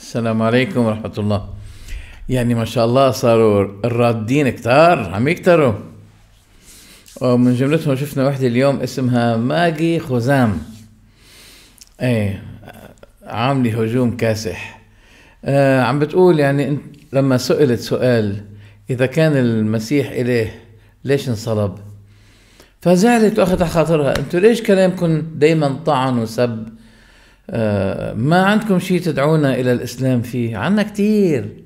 السلام عليكم ورحمة الله يعني ما شاء الله صاروا الرادين كتار عم يكتروا ومن جملتهم شفنا واحدة اليوم اسمها ماجي خزام ايه عاملة هجوم كاسح آه عم بتقول يعني لما سئلت سؤال إذا كان المسيح اليه ليش انصلب؟ فزعلت واخذت على خاطرها انتوا ليش كلامكم دايما طعن وسب آه، ما عندكم شيء تدعونا الى الاسلام فيه عنا كثير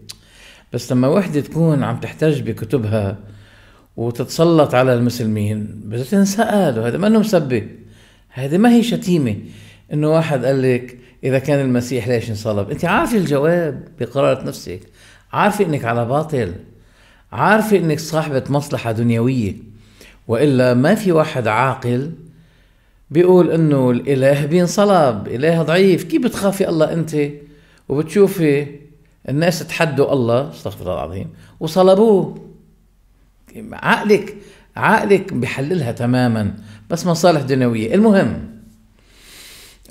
بس لما وحده تكون عم تحتج بكتبها وتتسلط على المسلمين بدها تنسأل وهذا ما انه مسبه هذه ما هي شتيمه انه واحد قال لك اذا كان المسيح ليش انصلب انت عارفه الجواب بقرارة نفسك عارفه انك على باطل عارفه انك صاحبه مصلحه دنيويه والا ما في واحد عاقل بيقول انه الاله بينصلب اله ضعيف كيف بتخافي الله انت وبتشوفي الناس تحدوا الله استغفر الله العظيم وصلبوه عقلك عقلك بحللها تماما بس مصالح دنيويه المهم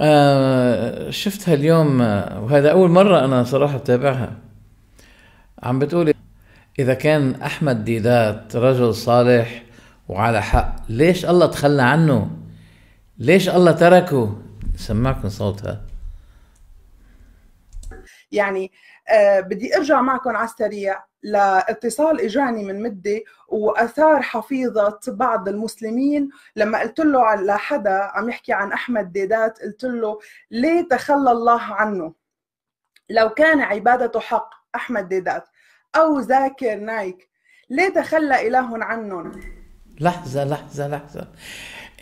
آه شفتها اليوم وهذا اول مره انا صراحه بتابعها عم بتقولي اذا كان احمد ديدات رجل صالح وعلى حق ليش الله تخلى عنه ليش الله تركه سمعكم صوتها يعني آه بدي ارجع معكم على السريع لاتصال اجاني من مدة واثار حفيظة بعض المسلمين لما قلت له على حدا عم يحكي عن احمد ديدات قلت له ليه تخلى الله عنه لو كان عبادته حق احمد ديدات او ذاكر نايك ليه تخلى اله عنهم لحظة لحظة لحظة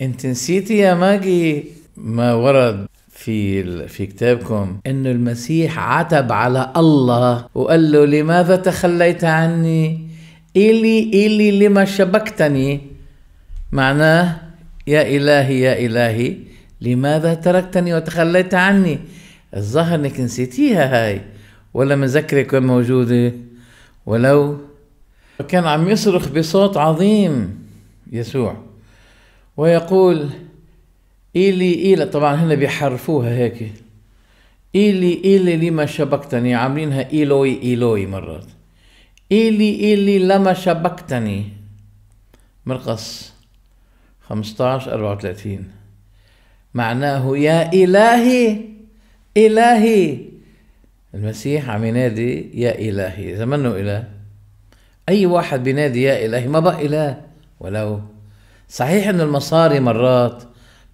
انت نسيتي يا ماجي ما ورد في في كتابكم انه المسيح عتب على الله وقال له لماذا تخليت عني إلي إلي لما شبكتني معناه يا إلهي يا إلهي لماذا تركتني وتخليت عني الظاهر انك نسيتيها هاي ولا مذكرك موجودة ولو كان عم يصرخ بصوت عظيم يسوع ويقول إلي إلى طبعا هنا بيحرفوها هيك إلي إلي لما شبكتني عاملينها إيلوي إيلوي مرات إلي إلي لما شبكتني مرقص 15 34 معناه يا إلهي إلهي المسيح عم ينادي يا إلهي إذا منه إله أي واحد بينادي يا إلهي ما بقى إله ولو صحيح انه المصاري مرات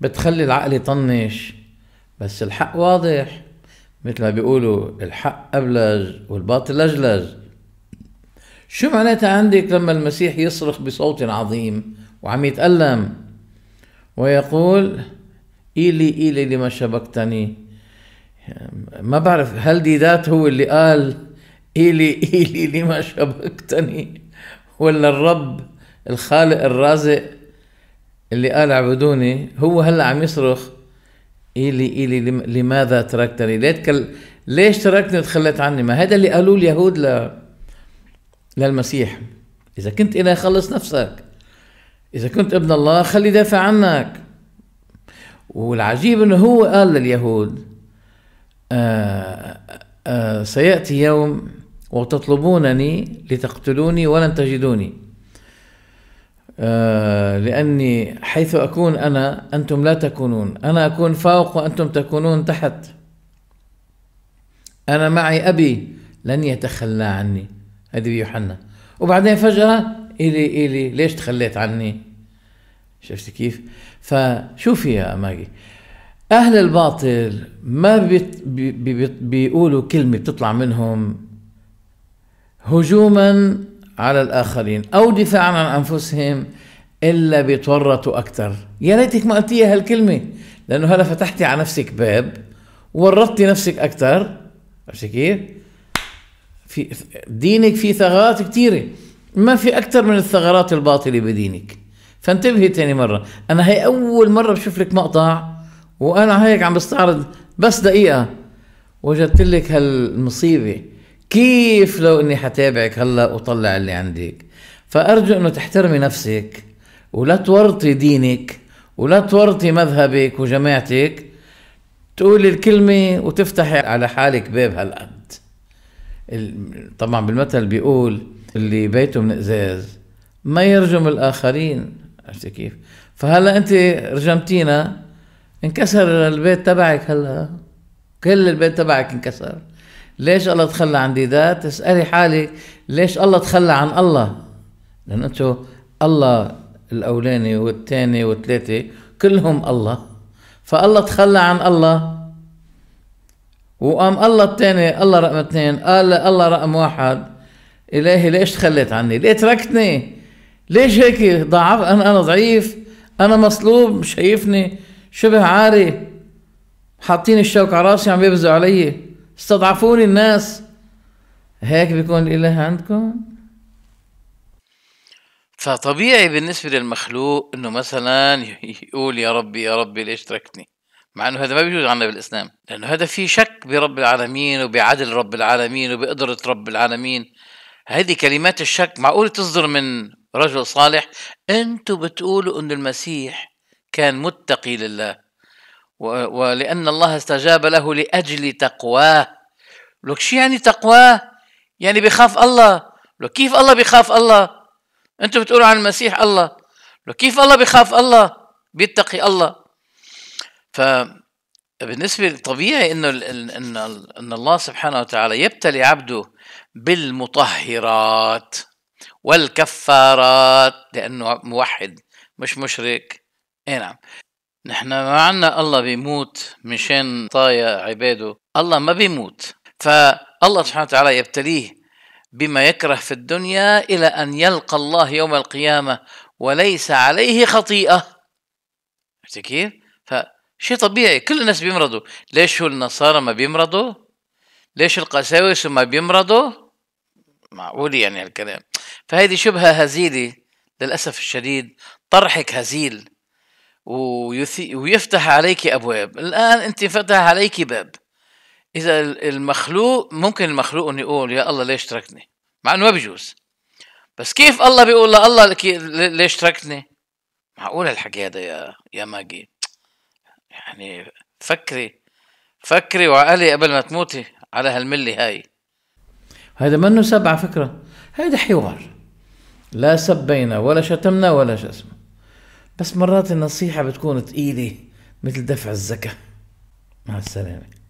بتخلي العقل يطنش بس الحق واضح مثل ما بيقولوا الحق أبلج والباطل أجلج شو معناتها عندك لما المسيح يصرخ بصوت عظيم وعم يتألم ويقول إيلي إيلي لما شبكتني ما بعرف هل ديدات هو اللي قال إيلي إيلي لما شبكتني ولا الرب الخالق الرازق اللي قال اعبدوني هو هلا عم يصرخ إلي إلي لماذا تركتني ليتكل ليش تركتني وتخليت عني ما هذا اللي قالوه اليهود ل... للمسيح إذا كنت إله خلص نفسك إذا كنت ابن الله خلي دافع عنك والعجيب أنه هو قال لليهود آآ آه، آآ آه، سيأتي يوم وتطلبونني لتقتلوني ولن تجدوني آه، لأني حيث أكون أنا أنتم لا تكونون أنا أكون فوق وأنتم تكونون تحت أنا معي أبي لن يتخلى عني هذه بيوحنا وبعدين فجأة إلي إلي ليش تخليت عني شفت كيف فشوفي يا ماجي أهل الباطل ما بيت بي بي بيقولوا كلمة بتطلع منهم هجوما على الاخرين او دفاعا عن انفسهم الا بيتورطوا اكثر يا ريتك ما قلتي هالكلمه لانه هلا فتحتي على نفسك باب ورطتي نفسك اكثر عرفتي كيف؟ في دينك فيه ثغرات كثيره ما في اكثر من الثغرات الباطله بدينك فانتبهي تاني مره انا هي اول مره بشوف لك مقطع وانا هيك عم بستعرض بس دقيقه وجدت لك هالمصيبه كيف لو اني حتابعك هلا وطلع اللي عندك فارجو انه تحترمي نفسك ولا تورطي دينك ولا تورطي مذهبك وجماعتك تقولي الكلمة وتفتحي على حالك باب هالقد طبعا بالمثل بيقول اللي بيته من ازاز ما يرجم الاخرين عرفتي كيف فهلا انت رجمتينا انكسر البيت تبعك هلا كل البيت تبعك انكسر ليش الله تخلى عن ديدات تسألي حالي ليش الله تخلى عن الله لأن أنتو الله الأولاني والثاني والثلاثة كلهم الله فالله تخلى عن الله وقام الله الثاني الله رقم اثنين قال الله رقم واحد إلهي ليش تخليت عني ليه تركتني ليش هيك ضعف أنا أنا ضعيف أنا مصلوب شايفني شبه عاري حاطين الشوك على راسي عم يبزوا علي استضعفون الناس هيك بيكون الإله عندكم فطبيعي بالنسبة للمخلوق انه مثلا يقول يا ربي يا ربي ليش تركتني مع انه هذا ما بيجوز عندنا بالاسلام لانه هذا في شك برب العالمين وبعدل رب العالمين وبقدرة رب العالمين هذه كلمات الشك معقول تصدر من رجل صالح انتم بتقولوا ان المسيح كان متقي لله ولأن الله استجاب له لأجل تقواه لك شو يعني تقواه؟ يعني بخاف الله لو كيف الله بخاف الله؟ أنتم بتقولوا عن المسيح الله لو كيف الله بخاف الله؟ بيتقي الله ف بالنسبة طبيعي انه ان ان الله سبحانه وتعالى يبتلي عبده بالمطهرات والكفارات لانه موحد مش مشرك اي نعم نحن ما عنا الله بيموت مشان طايا عباده الله ما بيموت فالله سبحانه وتعالى يبتليه بما يكره في الدنيا إلى أن يلقى الله يوم القيامة وليس عليه خطيئة كيف؟ فشيء طبيعي كل الناس بيمرضوا ليش هو النصارى ما بيمرضوا؟ ليش القساوسة ما بيمرضوا؟ معقول يعني هالكلام فهذه شبهة هزيلة للأسف الشديد طرحك هزيل ويثي ويفتح عليك أبواب الآن أنت فتح عليك باب إذا المخلوق ممكن المخلوق أن يقول يا الله ليش تركني مع أنه ما بجوز بس كيف الله بيقول لا الله ليش تركتني معقول الحكي هذا يا يا ماجي يعني فكري فكري وعقلي قبل ما تموتي على هالملي هاي هذا منه سب على فكرة هيدا حوار لا سبينا ولا شتمنا ولا شو اسمه بس مرات النصيحة بتكون تقيلة مثل دفع الزكاة مع السلامة